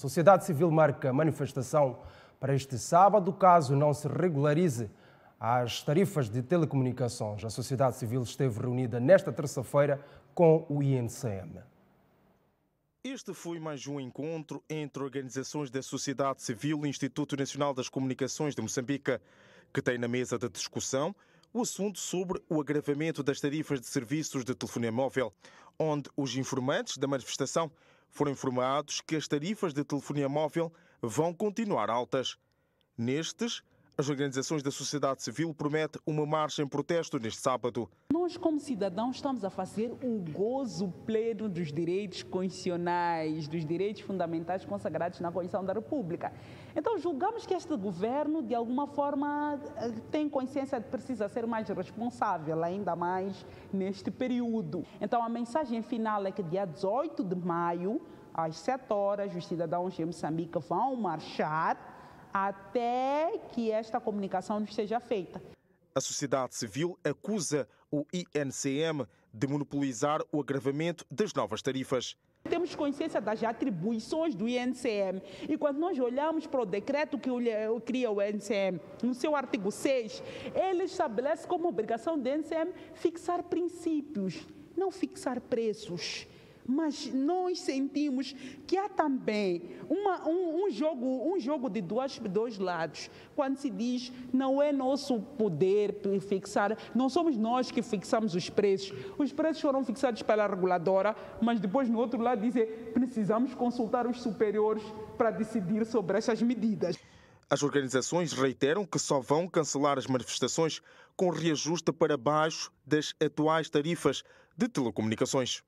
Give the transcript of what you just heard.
Sociedade Civil marca manifestação para este sábado, caso não se regularize as tarifas de telecomunicações. A sociedade civil esteve reunida nesta terça-feira com o INCM. Este foi mais um encontro entre organizações da sociedade civil e Instituto Nacional das Comunicações de Moçambique, que tem na mesa de discussão o assunto sobre o agravamento das tarifas de serviços de telefonia móvel, onde os informantes da manifestação foram informados que as tarifas de telefonia móvel vão continuar altas. Nestes, as organizações da sociedade civil prometem uma marcha em protesto neste sábado. Nós, como cidadãos, estamos a fazer um gozo pleno dos direitos constitucionais, dos direitos fundamentais consagrados na Constituição da República. Então, julgamos que este governo, de alguma forma, eh, tem consciência de que precisa ser mais responsável, ainda mais neste período. Então, a mensagem final é que dia 18 de maio, às 7 horas, os cidadãos de Moçambique vão marchar até que esta comunicação nos seja feita. A sociedade civil acusa o INCM de monopolizar o agravamento das novas tarifas. Temos consciência das atribuições do INCM e quando nós olhamos para o decreto que cria o INCM, no seu artigo 6, ele estabelece como obrigação do INCM fixar princípios, não fixar preços. Mas nós sentimos que há também uma, um, um, jogo, um jogo de dois lados. Quando se diz, não é nosso poder fixar, não somos nós que fixamos os preços. Os preços foram fixados pela reguladora, mas depois no outro lado dizem, precisamos consultar os superiores para decidir sobre essas medidas. As organizações reiteram que só vão cancelar as manifestações com reajuste para baixo das atuais tarifas de telecomunicações.